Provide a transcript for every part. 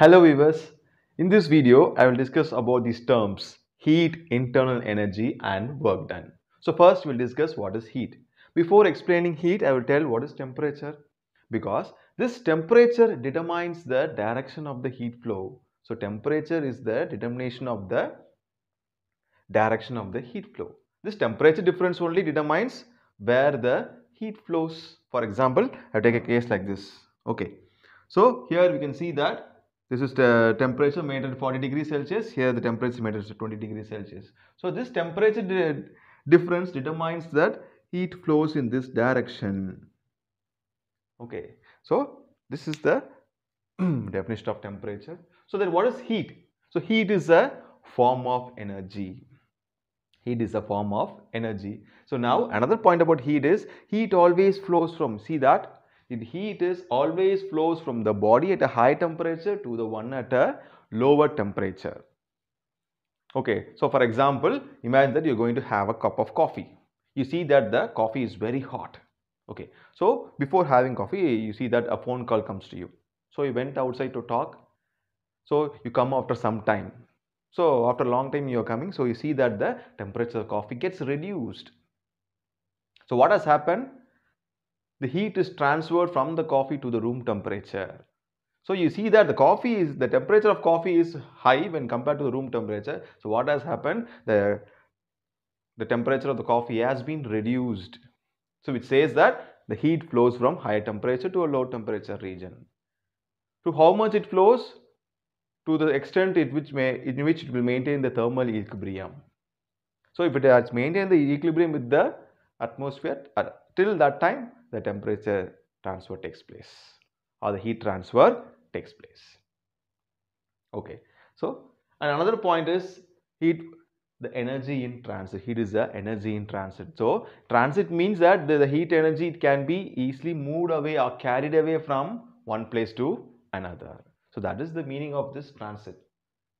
Hello viewers, in this video I will discuss about these terms heat, internal energy and work done. So first we'll discuss what is heat. Before explaining heat I will tell what is temperature because this temperature determines the direction of the heat flow. So temperature is the determination of the direction of the heat flow. This temperature difference only determines where the heat flows. For example, I take a case like this. Okay. So here we can see that this is the temperature maintained 40 degrees Celsius. Here the temperature maintained 20 degrees Celsius. So this temperature difference determines that heat flows in this direction. Okay. So this is the definition of temperature. So then what is heat? So heat is a form of energy. Heat is a form of energy. So now another point about heat is heat always flows from, see that the heat is always flows from the body at a high temperature to the one at a lower temperature. Okay, so for example, imagine that you're going to have a cup of coffee. You see that the coffee is very hot. Okay, so before having coffee, you see that a phone call comes to you. So you went outside to talk. So you come after some time. So after a long time you are coming, so you see that the temperature of coffee gets reduced. So what has happened? the heat is transferred from the coffee to the room temperature. So you see that the coffee is, the temperature of coffee is high when compared to the room temperature. So what has happened? The, the temperature of the coffee has been reduced. So it says that the heat flows from high temperature to a low temperature region. To how much it flows? To the extent in which, may, in which it will maintain the thermal equilibrium. So if it has maintained the equilibrium with the atmosphere, till that time the temperature transfer takes place or the heat transfer takes place. Okay. So, and another point is heat the energy in transit heat is the energy in transit so transit means that the, the heat energy it can be easily moved away or carried away from one place to another so that is the meaning of this transit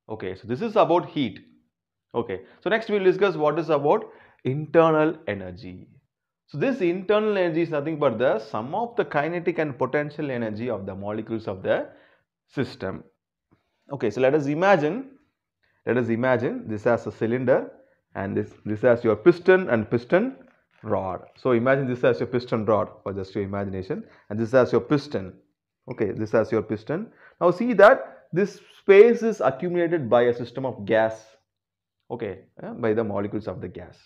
okay so this is about heat okay so next we will discuss what is about internal energy so this internal energy is nothing but the sum of the kinetic and potential energy of the molecules of the system. Okay, so let us imagine, let us imagine this as a cylinder and this, this as your piston and piston rod. So imagine this as your piston rod for just your imagination and this as your piston. Okay, this as your piston. Now see that this space is accumulated by a system of gas, okay, eh, by the molecules of the gas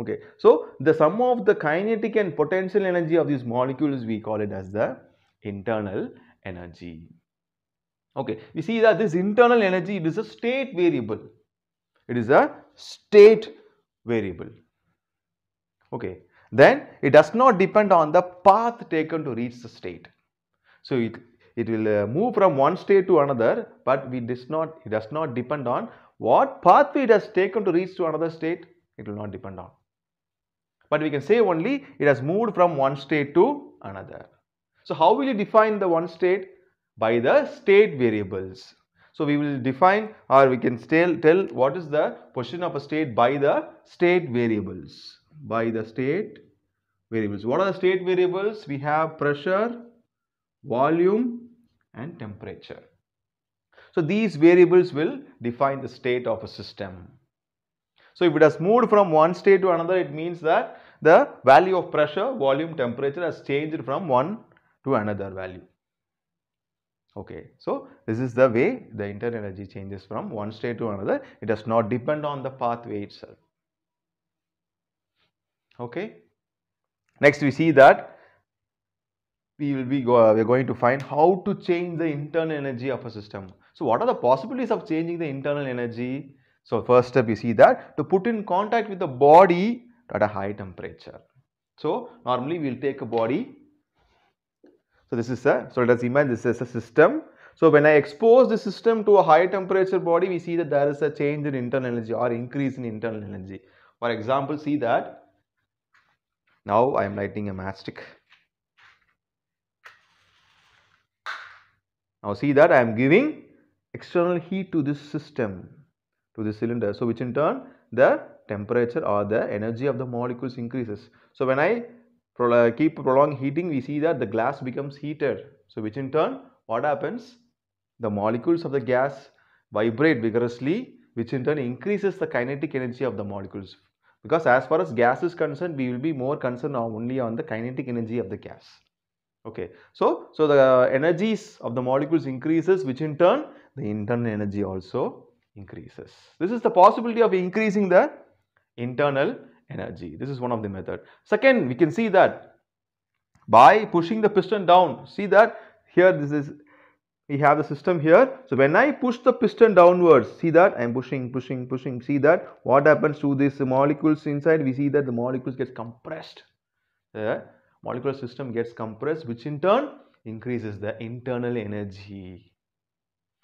okay so the sum of the kinetic and potential energy of these molecules we call it as the internal energy okay we see that this internal energy it is a state variable it is a state variable okay then it does not depend on the path taken to reach the state so it it will uh, move from one state to another but we does not it does not depend on what pathway it has taken to reach to another state it will not depend on but we can say only it has moved from one state to another. So how will you define the one state? By the state variables. So we will define or we can still tell what is the position of a state by the state variables. By the state variables. What are the state variables? We have pressure, volume and temperature. So these variables will define the state of a system. So if it has moved from one state to another, it means that the value of pressure, volume, temperature has changed from one to another value. Okay, so this is the way the internal energy changes from one state to another. It does not depend on the pathway itself. Okay. Next, we see that we will be go, we are going to find how to change the internal energy of a system. So, what are the possibilities of changing the internal energy? So, first step you see that to put in contact with the body at a high temperature. So normally we will take a body. So this is a, so let us imagine this is a system. So when I expose the system to a high temperature body, we see that there is a change in internal energy or increase in internal energy. For example, see that now I am lighting a matchstick. Now see that I am giving external heat to this system, to this cylinder. So which in turn the temperature or the energy of the molecules increases. So when I pro keep prolonged heating, we see that the glass becomes heated. So which in turn, what happens? The molecules of the gas vibrate vigorously, which in turn increases the kinetic energy of the molecules. Because as far as gas is concerned, we will be more concerned only on the kinetic energy of the gas. Okay, so, so the energies of the molecules increases, which in turn, the internal energy also increases. This is the possibility of increasing the internal energy. This is one of the method. Second, we can see that by pushing the piston down, see that here this is we have the system here. So when I push the piston downwards, see that I am pushing, pushing, pushing, see that what happens to these molecules inside? We see that the molecules gets compressed. The molecular system gets compressed which in turn increases the internal energy.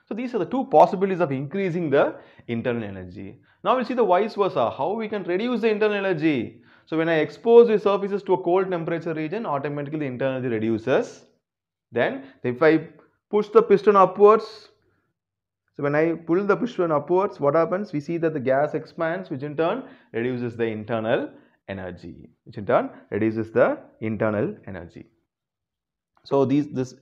So these are the two possibilities of increasing the internal energy. Now we'll see the vice versa, how we can reduce the internal energy. So when I expose the surfaces to a cold temperature region, automatically the internal energy reduces. Then if I push the piston upwards, so when I pull the piston upwards, what happens? We see that the gas expands, which in turn reduces the internal energy, which in turn reduces the internal energy. So these this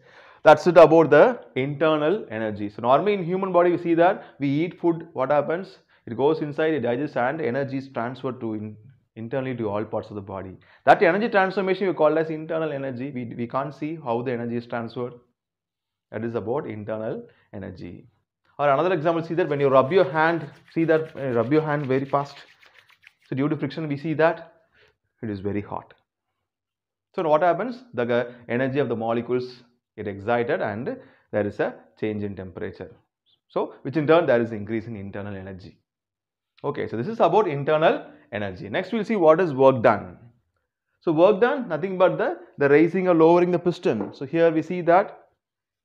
that's it about the internal energy. So normally in human body we see that we eat food, what happens? It goes inside, it digests and energy is transferred to in, internally to all parts of the body. That energy transformation we call as internal energy. We, we can't see how the energy is transferred. That is about internal energy. Or another example, see that when you rub your hand, see that uh, rub your hand very fast. So due to friction, we see that it is very hot. So what happens? The energy of the molecules get excited and there is a change in temperature. So, which in turn there is increase in internal energy. Okay, so this is about internal energy. Next we'll see what is work done. So work done, nothing but the, the raising or lowering the piston. So here we see that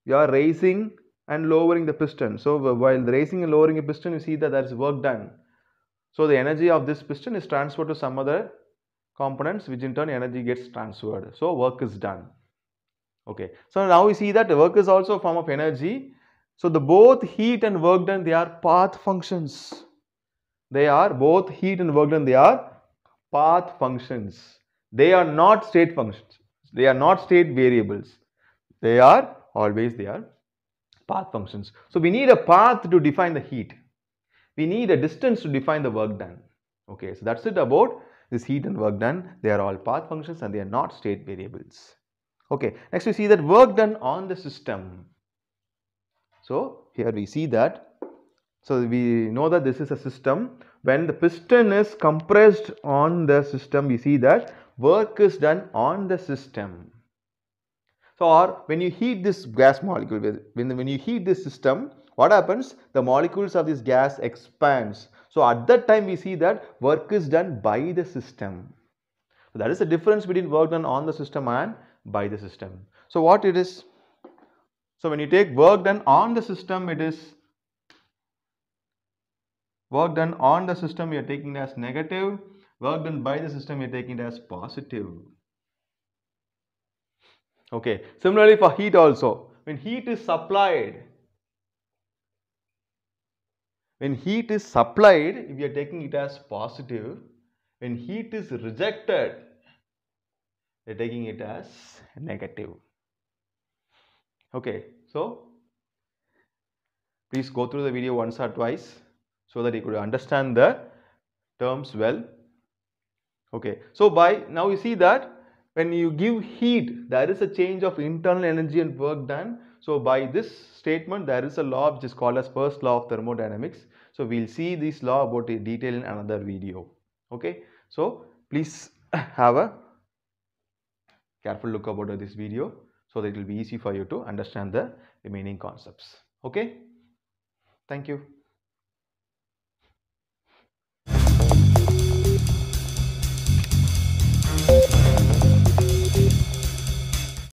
you are raising and lowering the piston. So while raising and lowering a piston, you see that there is work done. So the energy of this piston is transferred to some other components which in turn energy gets transferred. So work is done. Okay, so now we see that work is also a form of energy. So the both heat and work done, they are path functions. They are both heat and work done, they are path functions. They are not state functions. They are not state variables. They are always they are path functions. So we need a path to define the heat. We need a distance to define the work done. Okay, so that's it about this heat and work done. They are all path functions and they are not state variables. Okay, next we see that work done on the system. So here we see that. So we know that this is a system. When the piston is compressed on the system, we see that work is done on the system. So or when you heat this gas molecule, when, when you heat this system, what happens? The molecules of this gas expands. So at that time we see that work is done by the system. So that is the difference between work done on the system and by the system. So what it is? So when you take work done on the system, it is work done on the system, you're taking it as negative. Work done by the system, you're taking it as positive. Okay, similarly for heat also, when heat is supplied, when heat is supplied, we are taking it as positive, when heat is rejected, they're taking it as negative okay so please go through the video once or twice so that you could understand the terms well okay so by now you see that when you give heat there is a change of internal energy and work done so by this statement there is a law which is called as first law of thermodynamics so we'll see this law about in detail in another video okay so please have a careful look about this video so that it will be easy for you to understand the remaining concepts okay thank you